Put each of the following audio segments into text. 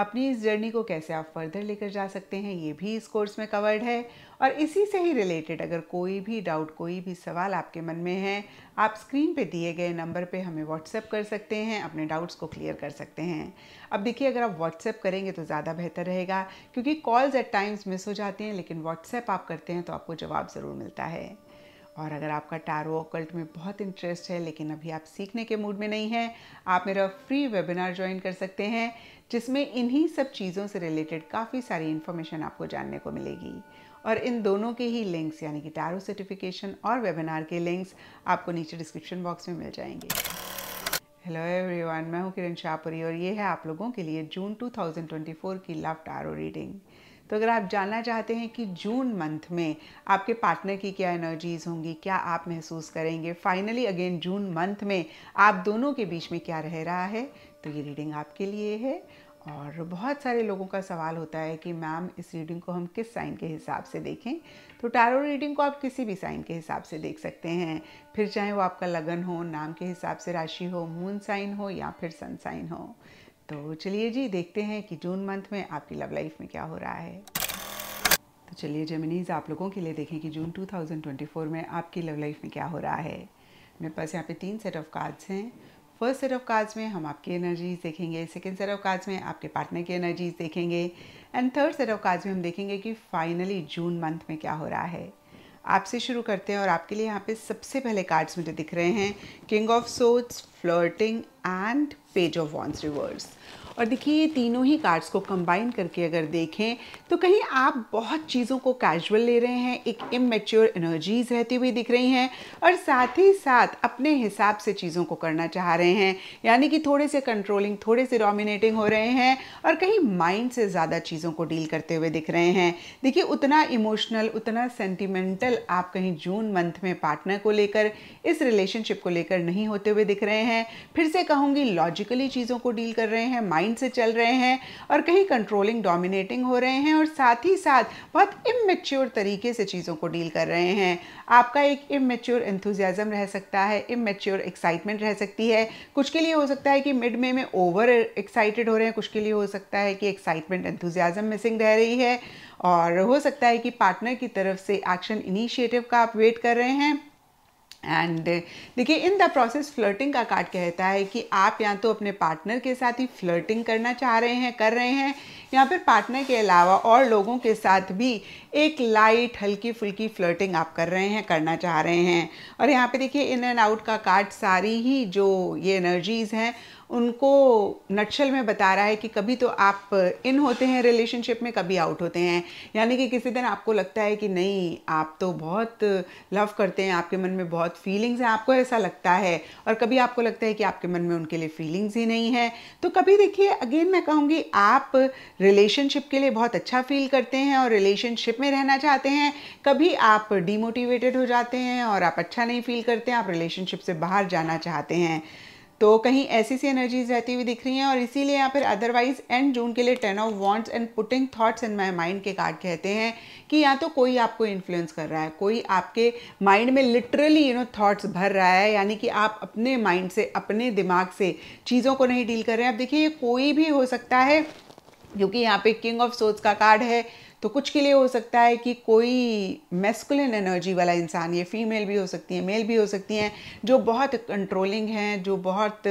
अपनी इस जर्नी को कैसे आप फर्दर लेकर जा सकते हैं ये भी इस कोर्स में कवर्ड है और इसी से ही रिलेटेड अगर कोई भी डाउट कोई भी सवाल आपके मन में है आप स्क्रीन पे दिए गए नंबर पे हमें व्हाट्सएप कर सकते हैं अपने डाउट्स को क्लियर कर सकते हैं अब देखिए अगर आप व्हाट्सएप करेंगे तो ज़्यादा बेहतर रहेगा क्योंकि कॉल्स एट टाइम्स मिस हो जाती हैं लेकिन व्हाट्सएप आप करते हैं तो आपको जवाब ज़रूर मिलता है और अगर आपका टैरो ओकल्ट में बहुत इंटरेस्ट है लेकिन अभी आप सीखने के मूड में नहीं हैं आप मेरा फ्री वेबिनार ज्वाइन कर सकते हैं जिसमें इन्हीं सब चीज़ों से रिलेटेड काफ़ी सारी इन्फॉर्मेशन आपको जानने को मिलेगी और इन दोनों के ही लिंक्स यानी कि टैरो सर्टिफिकेशन और वेबिनार के लिंक्स आपको नीचे डिस्क्रिप्शन बॉक्स में मिल जाएंगे हेलो एवरीवन मैं हूं किरण शाहपुरी और ये है आप लोगों के लिए जून 2024 की लव टैरो रीडिंग तो अगर आप जानना चाहते हैं कि जून मंथ में आपके पार्टनर की क्या एनर्जीज होंगी क्या आप महसूस करेंगे फाइनली अगेन जून मंथ में आप दोनों के बीच में क्या रह रहा है तो ये रीडिंग आपके लिए है और बहुत सारे लोगों का सवाल होता है कि मैम इस रीडिंग को हम किस साइन के हिसाब से देखें तो टैरो रीडिंग को आप किसी भी साइन के हिसाब से देख सकते हैं फिर चाहे वो आपका लगन हो नाम के हिसाब से राशि हो मून साइन हो या फिर सन साइन हो तो चलिए जी देखते हैं कि जून मंथ में आपकी लव लाइफ में क्या हो रहा है तो चलिए जेमिनीज आप लोगों के लिए देखें कि जून 2024 में आपकी लव लाइफ में क्या हो रहा है मेरे पास यहाँ पे तीन सेट ऑफ कार्ड्स हैं फर्स्ट सेट ऑफ कार्ड्स में हम आपकी एनर्जीज देखेंगे सेकेंड सेट ऑफ कार्ड्स में आपके पार्टनर की एनर्जीज देखेंगे and third set of cards में हम देखेंगे कि फाइनली जून मंथ में क्या हो रहा है आपसे शुरू करते हैं और आपके लिए यहाँ पे सबसे पहले कार्ड्स मुझे दिख रहे हैं king of swords flirting and page of wands reverse और देखिए ये तीनों ही कार्ड्स को कंबाइन करके अगर देखें तो कहीं आप बहुत चीज़ों को कैजुअल ले रहे हैं एक इमेच्योर एनर्जीज रहती हुई दिख रही हैं और साथ ही साथ अपने हिसाब से चीज़ों को करना चाह रहे हैं यानी कि थोड़े से कंट्रोलिंग थोड़े से डोमिनेटिंग हो रहे हैं और कहीं माइंड से ज़्यादा चीज़ों को डील करते हुए दिख रहे हैं देखिए उतना इमोशनल उतना सेंटिमेंटल आप कहीं जून मंथ में पार्टनर को लेकर इस रिलेशनशिप को लेकर नहीं होते हुए दिख रहे हैं फिर से कहूँगी लॉजिकली चीज़ों को डील कर रहे हैं माइंड माइंड से चल रहे हैं और कहीं कंट्रोलिंग डोमिनेटिंग हो रहे हैं और साथ ही साथ बहुत इमेच्योर तरीके से चीज़ों को डील कर रहे हैं आपका एक इमेच्योर इंथुजियाज़म रह सकता है इमेच्योर एक्साइटमेंट रह सकती है कुछ के लिए हो सकता है कि मिड मे में ओवर एक्साइटेड हो रहे हैं कुछ के लिए हो सकता है कि एक्साइटमेंट एंथुजियाज़म मिसिंग रह रही है और हो सकता है कि पार्टनर की तरफ से एक्शन इनिशिएटिव का आप वेट कर रहे हैं एंड uh, देखिए इन द प्रोसेस फ्लर्टिंग का कार्ड कहता है कि आप या तो अपने पार्टनर के साथ ही फ्लर्टिंग करना चाह रहे हैं कर रहे हैं या फिर पार्टनर के अलावा और लोगों के साथ भी एक लाइट हल्की फुल्की फ्लर्टिंग आप कर रहे हैं करना चाह रहे हैं और यहाँ पे देखिए इन एंड आउट का कार्ड सारी ही जो ये एनर्जीज़ हैं उनको नक्शल में बता रहा है कि कभी तो आप इन होते हैं रिलेशनशिप में कभी आउट होते हैं यानी कि किसी दिन आपको लगता है कि नहीं आप तो बहुत लव करते हैं आपके मन में बहुत फीलिंग्स हैं आपको ऐसा लगता है और कभी आपको लगता है कि आपके मन में उनके लिए फीलिंग्स ही नहीं है तो कभी देखिए अगेन मैं कहूँगी आप रिलेशनशिप के लिए बहुत अच्छा फील करते हैं और रिलेशनशिप में रहना चाहते हैं कभी आप डीमोटिवेटेड हो जाते हैं और आप अच्छा नहीं फील करते हैं आप रिलेशनशिप से बाहर जाना चाहते हैं तो कहीं ऐसी सी एनर्जीज रहती हुई दिख रही हैं और इसीलिए यहाँ पर अदरवाइज एंड जून के लिए ten of wands and putting thoughts in my mind के कार्ड कहते हैं कि या तो कोई आपको इन्फ्लुएंस कर रहा है कोई आपके माइंड में लिटरली यू नो थॉट्स भर रहा है यानी कि आप अपने माइंड से अपने दिमाग से चीज़ों को नहीं डील कर रहे हैं आप देखिए ये कोई भी हो सकता है क्योंकि यहाँ पे किंग ऑफ सोच का कार्ड है तो कुछ के लिए हो सकता है कि कोई मेस्कुलिन एनर्जी वाला इंसान ये फीमेल भी हो सकती है मेल भी हो सकती हैं जो बहुत कंट्रोलिंग हैं जो बहुत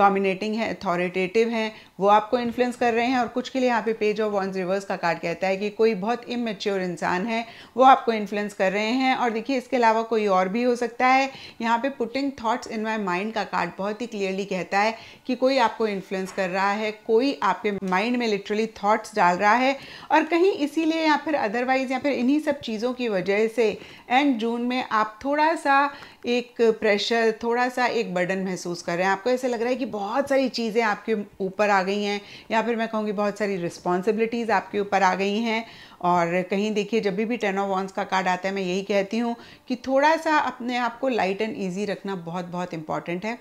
डोमिनेटिंग हैं अथॉरिटेटिव हैं वो आपको इन्फ्लुएंस कर रहे हैं और कुछ के लिए यहाँ पे पेज ऑफ वॉन्स रिवर्स का कार्ड कहता है कि कोई बहुत इमेच्योर इंसान है वो आपको इन्फ्लुएंस कर रहे हैं और देखिए इसके अलावा कोई और भी हो सकता है यहाँ पे putting thoughts in my mind का कार्ड बहुत ही क्लियरली कहता है कि कोई आपको इन्फ्लुएंस कर रहा है कोई आपके माइंड में लिटरली थाट्स डाल रहा है और कहीं इसीलिए के या फिर अदरवाइज़ या फिर इन्हीं सब चीज़ों की वजह से एंड जून में आप थोड़ा सा एक प्रेशर थोड़ा सा एक बर्डन महसूस कर रहे हैं आपको ऐसा लग रहा है कि बहुत सारी चीज़ें आपके ऊपर आ गई हैं या फिर मैं कहूँगी बहुत सारी रिस्पॉन्सिबिलिटीज़ आपके ऊपर आ गई हैं और कहीं देखिए जब भी भी टेन ऑफ वॉन्स का कार्ड आता है मैं यही कहती हूँ कि थोड़ा सा अपने आप को लाइट एंड ईजी रखना बहुत बहुत इंपॉर्टेंट है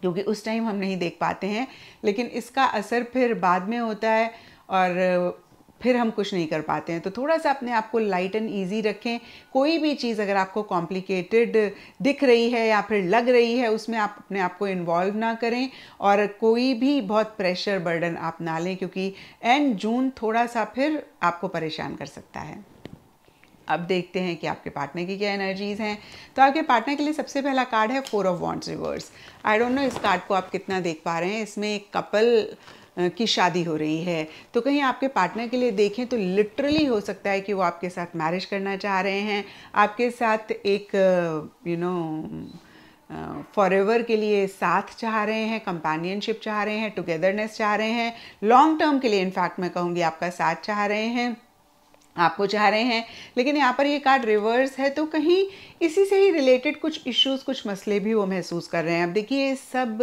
क्योंकि उस टाइम हम नहीं देख पाते हैं लेकिन इसका असर फिर बाद में होता है और फिर हम कुछ नहीं कर पाते हैं तो थोड़ा सा अपने आप को लाइट एंड ईजी रखें कोई भी चीज़ अगर आपको कॉम्प्लिकेटेड दिख रही है या फिर लग रही है उसमें आप अपने आप को इन्वॉल्व ना करें और कोई भी बहुत प्रेशर बर्डन आप ना लें क्योंकि एंड जून थोड़ा सा फिर आपको परेशान कर सकता है अब देखते हैं कि आपके पार्टनर की क्या एनर्जीज़ हैं तो आपके पार्टनर के लिए सबसे पहला कार्ड है four of wants reverse I don't know इस कार्ड को आप कितना देख पा रहे हैं इसमें एक कपल की शादी हो रही है तो कहीं आपके पार्टनर के लिए देखें तो लिटरली हो सकता है कि वो आपके साथ मैरिज करना चाह रहे हैं आपके साथ एक यू नो फॉर एवर के लिए साथ चाह रहे हैं कंपेनियनशिप चाह रहे हैं टुगेदरनेस चाह रहे हैं लॉन्ग टर्म के लिए इनफैक्ट मैं कहूँगी आपका साथ चाह रहे हैं आपको चाह रहे हैं लेकिन यहाँ पर ये कार्ड रिवर्स है तो कहीं इसी से ही रिलेटेड कुछ इश्यूज कुछ मसले भी वो महसूस कर रहे हैं अब देखिए सब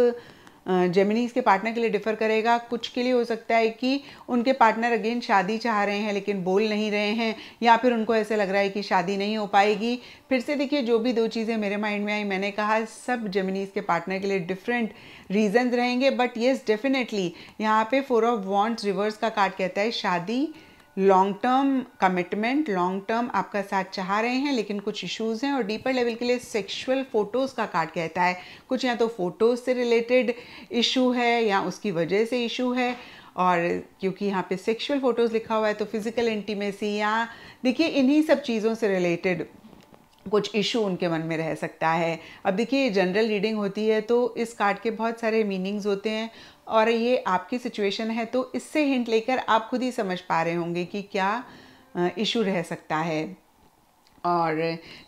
जेमिनीज के पार्टनर के लिए डिफर करेगा कुछ के लिए हो सकता है कि उनके पार्टनर अगेन शादी चाह रहे हैं लेकिन बोल नहीं रहे हैं या फिर उनको ऐसे लग रहा है कि शादी नहीं हो पाएगी फिर से देखिए जो भी दो चीज़ें मेरे माइंड में आई मैंने कहा सब जेमिनीज के पार्टनर के लिए डिफरेंट रीज़न रहेंगे बट येस डेफिनेटली यहाँ पे फोर ऑफ वॉन्ट्स रिवर्स का कार्ड कहता है शादी long term commitment long term आपका साथ चाह रहे हैं लेकिन कुछ इश्यूज हैं और डीपर लेवल के लिए सेक्सुअल फ़ोटोज़ का कार्ड कहता है कुछ या तो फ़ोटोज़ से रिलेटेड इशू है या उसकी वजह से इशू है और क्योंकि यहाँ पे सेक्सुअल फ़ोटोज़ लिखा हुआ है तो फिज़िकल इंटीमेसी या देखिए इन्हीं सब चीज़ों से रिलेटेड कुछ इशू उनके मन में रह सकता है अब देखिए जनरल रीडिंग होती है तो इस कार्ड के बहुत सारे मीनिंग्स होते हैं और ये आपकी सिचुएशन है तो इससे हिंट लेकर आप खुद ही समझ पा रहे होंगे कि क्या इशू रह सकता है और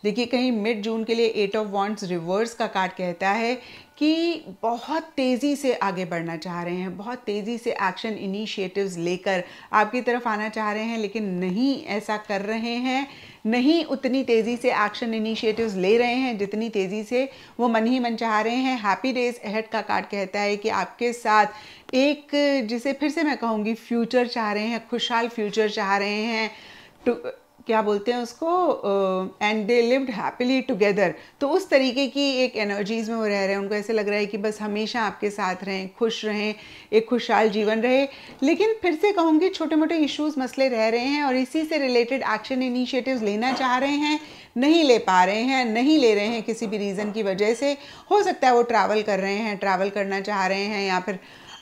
देखिए कहीं मिड जून के लिए एट ऑफ वॉन्ट्स रिवर्स का कार्ड कहता है कि बहुत तेज़ी से आगे बढ़ना चाह रहे हैं बहुत तेज़ी से एक्शन इनिशिएटिव्स लेकर आपकी तरफ आना चाह रहे हैं लेकिन नहीं ऐसा कर रहे हैं नहीं उतनी तेज़ी से एक्शन इनिशिएटिव्स ले रहे हैं जितनी तेज़ी से वो मन ही मन चाह रहे हैं हैप्पी डेज एहड का कार्ड कहता है कि आपके साथ एक जिसे फिर से मैं कहूँगी फ्यूचर चाह रहे हैं खुशहाल फ्यूचर चाह रहे हैं क्या बोलते हैं उसको and they lived happily together तो उस तरीके की एक एनर्जीज़ में वो रह रहे हैं उनको ऐसे लग रहा है कि बस हमेशा आपके साथ रहें खुश रहें एक खुशहाल जीवन रहे लेकिन फिर से कहूँगी छोटे मोटे इश्यूज़ मसले रह रहे हैं और इसी से रिलेटेड एक्शन इनिशिएटिव्स लेना चाह रहे हैं नहीं ले पा रहे हैं नहीं ले रहे हैं किसी भी रीज़न की वजह से हो सकता है वो ट्रैवल कर रहे हैं ट्रैवल करना चाह रहे हैं या फिर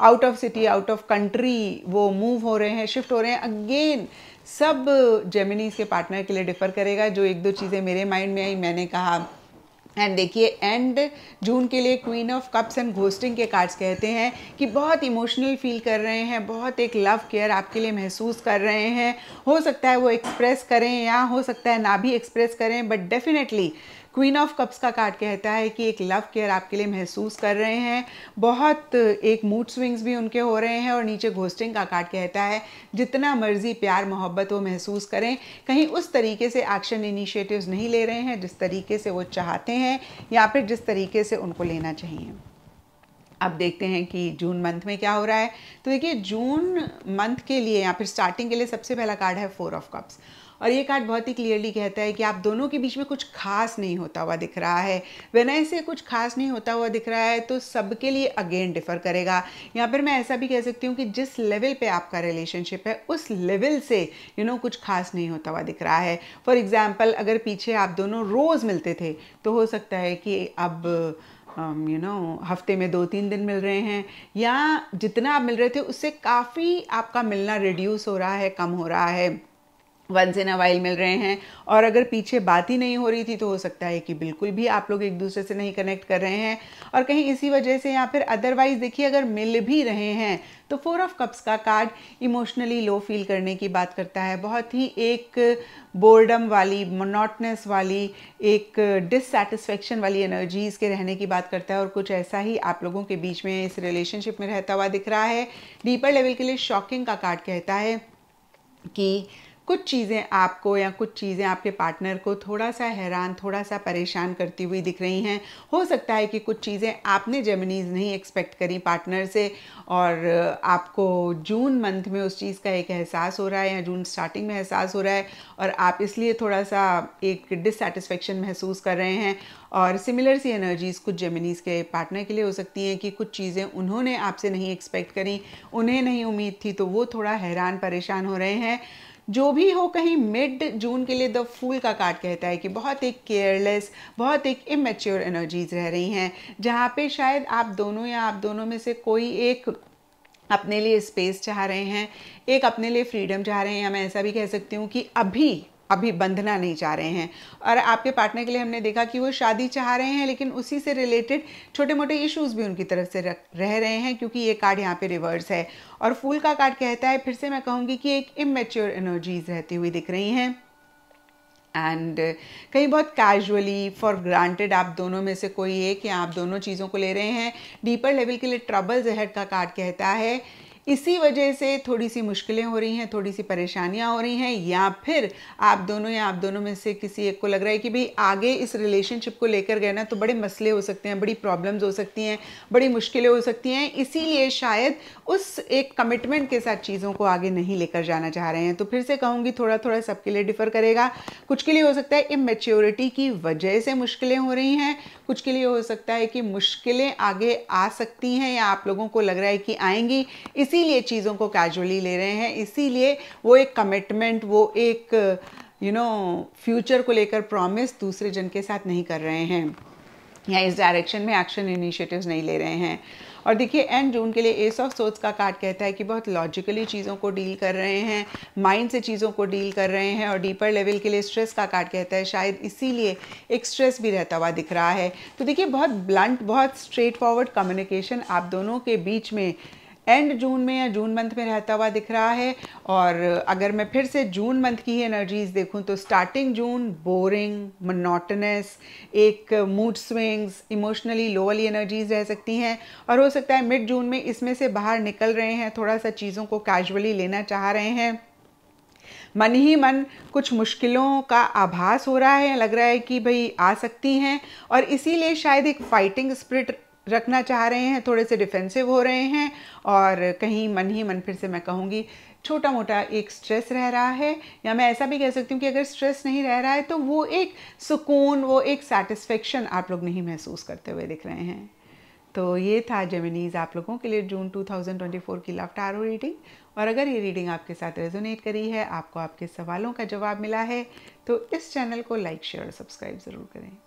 out of city out of country वो मूव हो रहे हैं शिफ्ट हो रहे हैं अगेन सब जेमिनीज के पार्टनर के लिए डिफ़र करेगा जो एक दो चीज़ें मेरे माइंड में आई मैंने कहा एंड देखिए एंड जून के लिए queen of cups and ghosting के कार्ड्स कहते हैं कि बहुत इमोशनल फील कर रहे हैं बहुत एक लव केयर आपके लिए महसूस कर रहे हैं हो सकता है वो एक्सप्रेस करें या हो सकता है ना भी एक्सप्रेस करें but definitely queen of cups का कार्ड कहता है कि एक लव केयर आपके लिए महसूस कर रहे हैं बहुत एक मूड स्विंग्स भी उनके हो रहे हैं और नीचे घोस्टिंग का कार्ड कहता है जितना मर्जी प्यार मोहब्बत वो महसूस करें कहीं उस तरीके से एक्शन इनिशिएटिव्स नहीं ले रहे हैं जिस तरीके से वो चाहते हैं या फिर जिस तरीके से उनको लेना चाहिए अब देखते हैं कि जून मंथ में क्या हो रहा है तो देखिए जून मंथ के लिए या फिर स्टार्टिंग के लिए सबसे पहला कार्ड है फोर ऑफ कप्स और ये कार्ड बहुत ही क्लियरली कहता है कि आप दोनों के बीच में कुछ खास नहीं होता हुआ दिख रहा है वेन आई से कुछ खास नहीं होता हुआ दिख रहा है तो सबके लिए अगेन डिफर करेगा यहाँ पर मैं ऐसा भी कह सकती हूँ कि जिस लेवल पे आपका रिलेशनशिप है उस लेवल से यू you नो know, कुछ खास नहीं होता हुआ दिख रहा है फॉर एग्ज़ाम्पल अगर पीछे आप दोनों रोज़ मिलते थे तो हो सकता है कि अब यू um, नो हफ्ते में दो तीन दिन मिल रहे हैं या जितना आप मिल रहे थे उससे काफ़ी आपका मिलना रिड्यूस हो रहा है कम हो रहा है वंस इन अ वाइल मिल रहे हैं और अगर पीछे बात ही नहीं हो रही थी तो हो सकता है कि बिल्कुल भी आप लोग एक दूसरे से नहीं कनेक्ट कर रहे हैं और कहीं इसी वजह से या फिर अदरवाइज देखिए अगर मिल भी रहे हैं तो फोर ऑफ कप्स का कार्ड इमोशनली लो फील करने की बात करता है बहुत ही एक बोर्डम वाली मोनोटनेस वाली एक डिससेटिस्फेक्शन वाली एनर्जीज़ के रहने की बात करता है और कुछ ऐसा ही आप लोगों के बीच में इस रिलेशनशिप में रहता हुआ दिख रहा है डीपर लेवल के लिए शॉकिंग का कार्ड कहता है कि कुछ चीज़ें आपको या कुछ चीज़ें आपके पार्टनर को थोड़ा सा हैरान थोड़ा सा परेशान करती हुई दिख रही हैं हो सकता है कि कुछ चीज़ें आपने जेमिनीज नहीं एक्सपेक्ट करी पार्टनर से और आपको जून मंथ में उस चीज़ का एक एहसास हो रहा है या जून स्टार्टिंग में एहसास हो रहा है और आप इसलिए थोड़ा सा एक डिससेटिस्फेक्शन महसूस कर रहे हैं और सिमिलर सी एनर्जीज़ कुछ जेमिनीज़ के पार्टनर के लिए हो सकती हैं कि कुछ चीज़ें उन्होंने आपसे नहीं एक्सपेक्ट करी उन्हें नहीं उम्मीद थी तो वो थोड़ा हैरान परेशान हो रहे हैं जो भी हो कहीं मिड जून के लिए द फूल का कार्ड कहता है कि बहुत एक केयरलेस बहुत एक इमेच्योर एनर्जीज रह रही हैं जहाँ पे शायद आप दोनों या आप दोनों में से कोई एक अपने लिए स्पेस चाह रहे हैं एक अपने लिए फ्रीडम चाह रहे हैं या मैं ऐसा भी कह सकती हूँ कि अभी अभी बंधना नहीं चाह रहे हैं और आपके पार्टनर के लिए हमने देखा कि वो शादी चाह रहे हैं लेकिन उसी से रिलेटेड छोटे मोटे इश्यूज भी उनकी तरफ से रह रहे हैं क्योंकि ये कार्ड यहाँ पे रिवर्स है और फूल का कार्ड कहता है फिर से मैं कहूँगी कि एक इमेच्योर एनर्जीज रहती हुई दिख रही हैं एंड कहीं बहुत कैजुअली फॉर ग्रांटेड आप दोनों में से कोई एक या आप दोनों चीज़ों को ले रहे हैं डीपर लेवल के लिए ट्रबल जहर का कार्ड कहता है इसी वजह से थोड़ी सी मुश्किलें हो रही हैं थोड़ी सी परेशानियां हो रही हैं या फिर आप दोनों या आप दोनों में से किसी एक को लग रहा है कि भाई आगे इस रिलेशनशिप को लेकर गए ना तो बड़े मसले हो सकते हैं बड़ी प्रॉब्लम्स हो सकती हैं बड़ी मुश्किलें हो सकती हैं इसीलिए शायद उस एक कमिटमेंट के साथ चीज़ों को आगे नहीं लेकर जाना चाह रहे हैं तो फिर से कहूँगी थोड़ा थोड़ा सबके लिए डिफ़र करेगा कुछ के लिए हो सकता है इमेच्योरिटी की वजह से मुश्किलें हो रही हैं कुछ के लिए हो सकता है कि मुश्किलें आगे आ सकती हैं या आप लोगों को लग रहा है कि आएंगी इसी इसीलिए चीज़ों को कैजुअली ले रहे हैं इसीलिए वो एक कमिटमेंट वो एक यू नो फ्यूचर को लेकर प्रॉमिस दूसरे जन के साथ नहीं कर रहे हैं या इस डायरेक्शन में एक्शन इनिशिएटिव्स नहीं ले रहे हैं और देखिए एंड जून के लिए एस ऑफ सोच का कार्ड कहता है कि बहुत लॉजिकली चीज़ों को डील कर रहे हैं माइंड से चीज़ों को डील कर रहे हैं और डीपर लेवल के लिए स्ट्रेस का कार्ड कहता है शायद इसीलिए एक स्ट्रेस भी रहता हुआ दिख रहा है तो देखिए बहुत ब्लंट बहुत स्ट्रेट फॉरवर्ड कम्युनिकेशन आप दोनों के बीच में एंड जून में या जून मंथ में रहता हुआ दिख रहा है और अगर मैं फिर से जून मंथ की एनर्जीज देखूं तो स्टार्टिंग जून बोरिंग मनोटनस एक मूड स्विंग्स इमोशनली लो वाली एनर्जीज रह सकती हैं और हो सकता है मिड जून में इसमें से बाहर निकल रहे हैं थोड़ा सा चीज़ों को कैजुअली लेना चाह रहे हैं मन ही मन कुछ मुश्किलों का आभास हो रहा है लग रहा है कि भाई आ सकती हैं और इसीलिए शायद एक फाइटिंग स्पिरिट रखना चाह रहे हैं थोड़े से डिफेंसिव हो रहे हैं और कहीं मन ही मन फिर से मैं कहूँगी छोटा मोटा एक स्ट्रेस रह रहा है या मैं ऐसा भी कह सकती हूँ कि अगर स्ट्रेस नहीं रह रहा है तो वो एक सुकून वो एक सेटिस्फेक्शन आप लोग नहीं महसूस करते हुए दिख रहे हैं तो ये था जेमिनीज़ आप लोगों के लिए जून 2024 की लव टारो रीडिंग और अगर ये रीडिंग आपके साथ रेजोनेट करी है आपको आपके सवालों का जवाब मिला है तो इस चैनल को लाइक शेयर और सब्सक्राइब ज़रूर करें